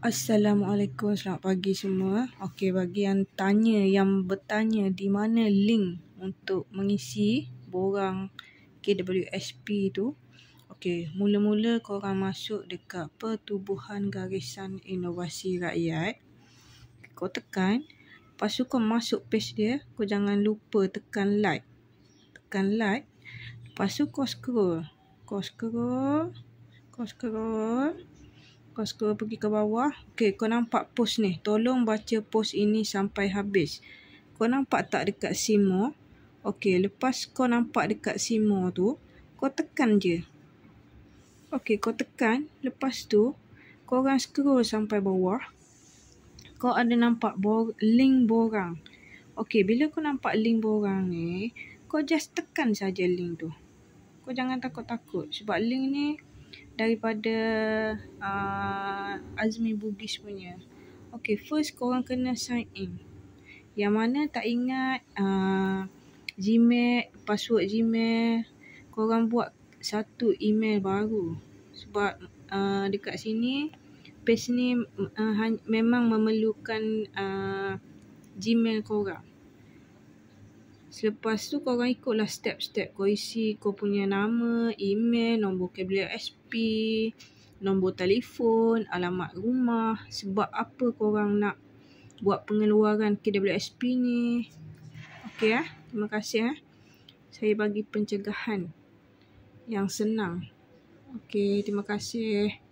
Assalamualaikum, selamat pagi semua. Okey, bagi yang tanya, yang bertanya di mana link untuk mengisi borang KWSP tu. Okey, mula-mula korang masuk dekat Pertubuhan Garisan Inovasi Rakyat. Kau tekan, lepas tu kau masuk page dia, kau jangan lupa tekan like. Tekan like, lepas tu kau scroll. Kau scroll, kau scroll. Kau scroll pergi ke bawah. okey, kau nampak post ni. Tolong baca post ini sampai habis. Kau nampak tak dekat simo? okey, lepas kau nampak dekat simo tu, kau tekan je. Okey, kau tekan. Lepas tu, kau orang scroll sampai bawah. Kau ada nampak bor link borang. okey, bila kau nampak link borang ni, kau just tekan saja link tu. Kau jangan takut-takut. Sebab link ni daripada uh, Azmi Bugis punya. Okey, first korang kena sign in. Yang mana tak ingat uh, Gmail, password Gmail, korang buat satu email baru. Sebab uh, dekat sini, page ni uh, memang memerlukan uh, Gmail korang. Selepas tu kau orang ikutlah step-step kau isi kau punya nama, email, nombor kabel SP, nombor telefon, alamat rumah, sebab apa kau orang nak buat pengeluaran KWSP ni. Okey ya, eh? Terima kasih ya. Saya bagi pencegahan yang senang. Okey, terima kasih. Eh?